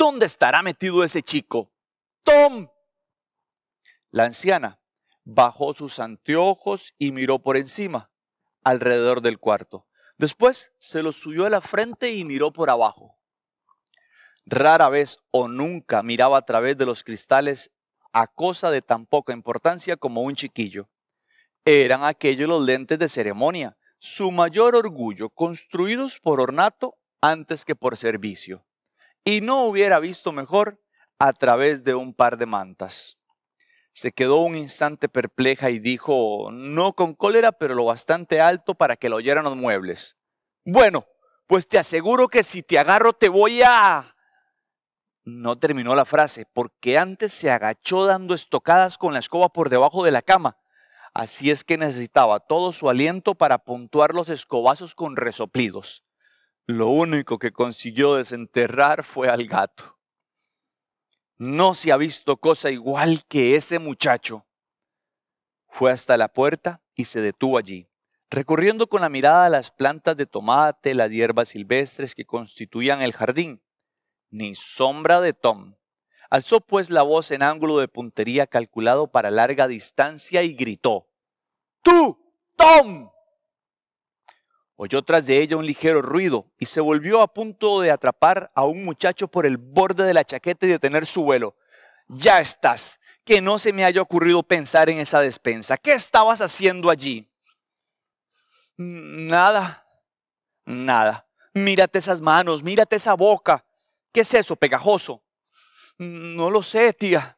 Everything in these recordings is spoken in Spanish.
¿Dónde estará metido ese chico? Tom. La anciana bajó sus anteojos y miró por encima, alrededor del cuarto. Después se los subió a la frente y miró por abajo. Rara vez o nunca miraba a través de los cristales a cosa de tan poca importancia como un chiquillo. Eran aquellos los lentes de ceremonia, su mayor orgullo, construidos por ornato antes que por servicio y no hubiera visto mejor a través de un par de mantas. Se quedó un instante perpleja y dijo, no con cólera, pero lo bastante alto para que lo oyeran los muebles. Bueno, pues te aseguro que si te agarro te voy a... No terminó la frase, porque antes se agachó dando estocadas con la escoba por debajo de la cama. Así es que necesitaba todo su aliento para puntuar los escobazos con resoplidos lo único que consiguió desenterrar fue al gato. No se ha visto cosa igual que ese muchacho. Fue hasta la puerta y se detuvo allí, recorriendo con la mirada las plantas de tomate, las hierbas silvestres que constituían el jardín. Ni sombra de Tom. Alzó pues la voz en ángulo de puntería calculado para larga distancia y gritó. ¡Tú, Tom! Oyó tras de ella un ligero ruido y se volvió a punto de atrapar a un muchacho por el borde de la chaqueta y detener su vuelo. Ya estás, que no se me haya ocurrido pensar en esa despensa. ¿Qué estabas haciendo allí? Nada, nada. Mírate esas manos, mírate esa boca. ¿Qué es eso, pegajoso? No lo sé, tía.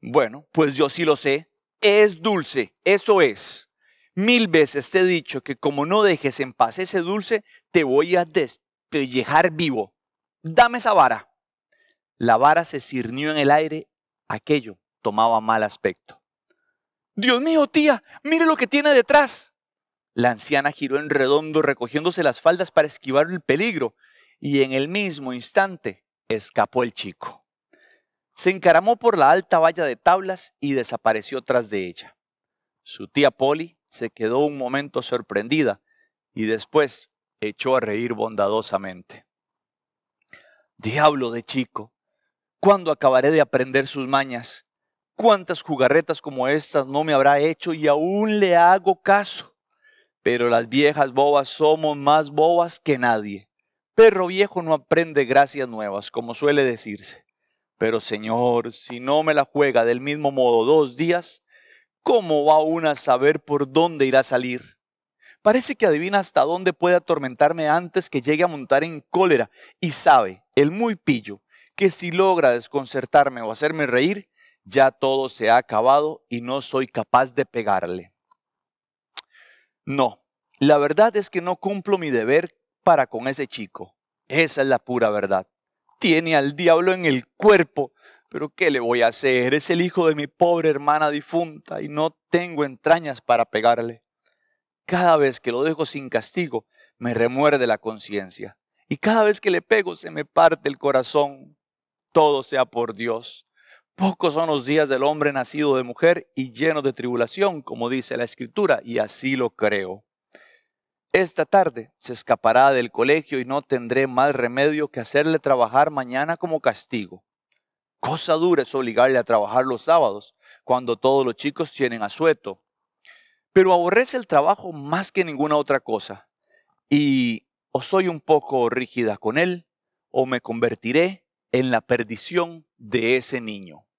Bueno, pues yo sí lo sé. Es dulce, eso es. Mil veces te he dicho que como no dejes en paz ese dulce, te voy a despellejar vivo. Dame esa vara. La vara se cirnió en el aire. Aquello tomaba mal aspecto. Dios mío, tía, mire lo que tiene detrás. La anciana giró en redondo recogiéndose las faldas para esquivar el peligro y en el mismo instante escapó el chico. Se encaramó por la alta valla de tablas y desapareció tras de ella. Su tía Polly se quedó un momento sorprendida y después echó a reír bondadosamente. Diablo de chico, ¿cuándo acabaré de aprender sus mañas? ¿Cuántas jugarretas como estas no me habrá hecho y aún le hago caso? Pero las viejas bobas somos más bobas que nadie. Perro viejo no aprende gracias nuevas, como suele decirse. Pero Señor, si no me la juega del mismo modo dos días, ¿cómo va una a saber por dónde irá a salir? Parece que adivina hasta dónde puede atormentarme antes que llegue a montar en cólera y sabe, el muy pillo, que si logra desconcertarme o hacerme reír, ya todo se ha acabado y no soy capaz de pegarle. No, la verdad es que no cumplo mi deber para con ese chico. Esa es la pura verdad. Tiene al diablo en el cuerpo. Pero ¿qué le voy a hacer? Es el hijo de mi pobre hermana difunta y no tengo entrañas para pegarle. Cada vez que lo dejo sin castigo, me remuerde la conciencia. Y cada vez que le pego, se me parte el corazón. Todo sea por Dios. Pocos son los días del hombre nacido de mujer y lleno de tribulación, como dice la Escritura, y así lo creo. Esta tarde se escapará del colegio y no tendré más remedio que hacerle trabajar mañana como castigo. Cosa dura es obligarle a trabajar los sábados cuando todos los chicos tienen asueto. Pero aborrece el trabajo más que ninguna otra cosa. Y o soy un poco rígida con él o me convertiré en la perdición de ese niño.